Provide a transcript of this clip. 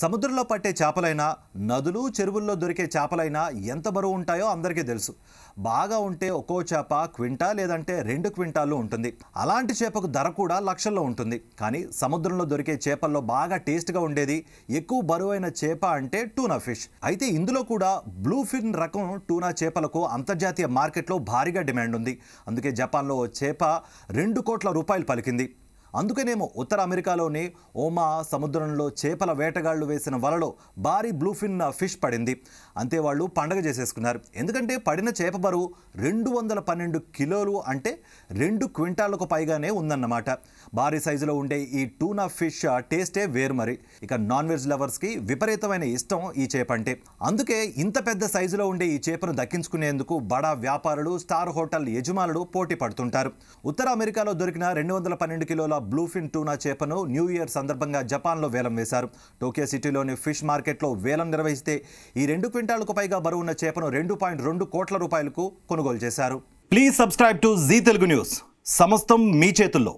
సముద్రంలో పట్టే చేపలైనా నదులు చెరువుల్లో దొరికే చేపలైనా ఎంత బరువు ఉంటాయో అందరికీ తెలుసు బాగా ఉంటే ఒక్కో చేప క్వింటా లేదంటే రెండు క్వింటాలు ఉంటుంది అలాంటి చేపకు ధర కూడా లక్షల్లో ఉంటుంది కానీ సముద్రంలో దొరికే చేపల్లో బాగా టేస్ట్గా ఉండేది ఎక్కువ బరువైన చేప అంటే టూనా ఫిష్ అయితే ఇందులో కూడా బ్లూ ఫిన్ రకం టూనా చేపలకు అంతర్జాతీయ మార్కెట్లో భారీగా డిమాండ్ ఉంది అందుకే జపాన్లో చేప రెండు కోట్ల రూపాయలు పలికింది అందుకనేమో ఉత్తర అమెరికాలోని ఓమా సముద్రంలో చేపల వేటగాళ్లు వేసిన వలలో భారీ బ్లూఫిన్ ఫిష్ పడింది అంతే వాళ్ళు పండగ చేసేసుకున్నారు ఎందుకంటే పడిన చేప బరువు రెండు వందల పన్నెండు కిలోలు అంటే రెండు క్వింటాలకు పైగానే ఉందన్నమాట భారీ సైజులో ఉండే ఈ టూనా ఫిష్ టేస్టే వేరు మరి ఇక నాన్ వెజ్ లవర్స్కి విపరీతమైన ఇష్టం ఈ చేప అంటే అందుకే ఇంత పెద్ద సైజులో ఉండే ఈ చేపను దక్కించుకునేందుకు బడా వ్యాపారులు స్టార్ హోటల్ యజమానులు పోటీ పడుతుంటారు ఉత్తర అమెరికాలో దొరికిన రెండు వందల పన్నెండు కిలోల బ్లూఫిన్ టూనా చేపను న్యూ ఇయర్ సందర్భంగా జపాన్లో వేలం వేశారు టోక్యో సిటీలోని ఫిష్ మార్కెట్లో వేలం నిర్వహిస్తే ఈ రెండు క్వింటాలకు పైగా బరువున్న చేపను రెండు పాయింట్ రెండు కోట్ల రూపాయలకు కొనుగోలు చేశారు please subscribe to Zee Telugu news సమస్తం మీ చేతుల్లో